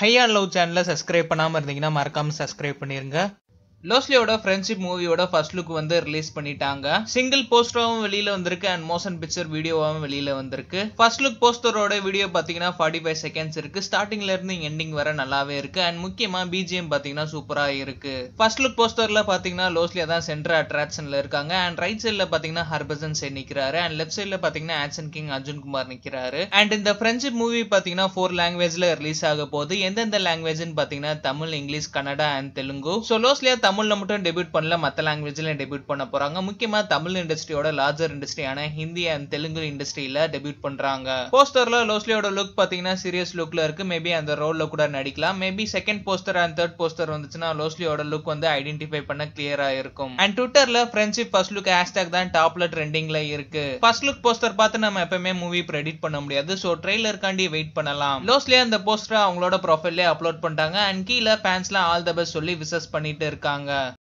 high and love சேனலை subscribe பண்ணாமல் இருந்தீங்கன்னா மறக்காமல் சப்ஸ்கிரைப் பண்ணிடுங்க லோஸ்லியோட ஃப்ரெண்ட்ஷிப் மூவியோட ஃபர்ஸ்ட் லுக் வந்து ரிலீஸ் பண்ணிட்டாங்க சிங்கிள் போஸ்டராகவும் வெளியில வந்திருக்கு அண்ட் மோஷன் பிக்சர் வீடியோவாகவும் வெளியில வந்திருக்கு ஃபர்ஸ்ட் லுக் போஸ்டரோட வீடியோ பார்த்தீங்கன்னா ஃபார்ட்டி ஃபைவ் செகண்ட்ஸ் இருக்கு ஸ்டார்டிங்ல இருந்து எண்டிங் வர நல்லாவே இருக்கு அண்ட் முக்கியமா பிஜிஎம் பார்த்தீங்கன்னா சூப்பராக இருக்கு ஃபர்ஸ்ட் லுக் போஸ்டர்ல பார்த்தீங்கன்னா லோஸ்லியா தான் சென்டர் அட்ராக்ஷன்ல இருக்காங்க அண்ட் ரைட் சைட்ல பார்த்தீங்கன்னா ஹர்பஜன் சே நிற்கிறாரு அண்ட் லெஃப்ட் சைட்ல பார்த்தீங்கன்னா ஆக்ஷன் கிங் அர்ஜுன் குமார் நிற்கிறாரு அண்ட் இந்த ஃப்ரெண்ட்ஷிப் மூவி பார்த்தீங்கன்னா ஃபோர் லாங்குவேஜ்ல ரிலீஸ் ஆக போது எந்தெந்த லாங்குவேஜ்னு பார்த்தீங்கன்னா Tamil English Kannada and Telugu so Losliya தமிழில் மட்டும் டெபியூட் பண்ணல மற்ற லாங்குவேஜ்லையும் டெபியூட் பண்ண போறாங்க முக்கியமாக தமிழ் இண்டஸ்ட்ரியோட லார்ஜர் இண்டஸ்ட்ரியான ஹிந்தி அண்ட் தெலுங்கு இண்டஸ்ட்ரியில் டெபியூட் பண்றாங்க போஸ்டர்ல லோஸ்லியோட லுக் பார்த்தீங்கன்னா சீரியஸ் லுக்ல இருக்கு மேபி அந்த ரோல்ல கூட நடிக்கலாம் maybe second poster and third poster வந்துச்சுன்னா லோஸ்லியோட லுக் வந்து ஐடென்டிஃபை பண்ண கிளியரா இருக்கும் அண்ட் ட்விட்டர்ல ஃப்ரெண்ட்ஷிப் ஃபர்ஸ்ட் லுக் ஹேஷ்டாக் தான் டாப்ல ட்ரெண்டிங்ல இருக்கு ஃபர்ஸ்ட் லுக் போஸ்டர் பார்த்து நம்ம எப்பவுமே மூவி ப்ரெடிட் பண்ண முடியாது ஸோ ட்ரெய்லருக்காண்டி வெயிட் பண்ணலாம் லோஸ்லியா அந்த போஸ்டர் அவங்களோட ப்ரொஃபைல்லே அப்லோட் பண்ணிட்டாங்க அண்ட் கீழே ஃபேன்ஸ்லாம் ஆல் த பெஸ்ட் சொல்லி விசஸ் பண்ணிட்டு இருக்காங்க ang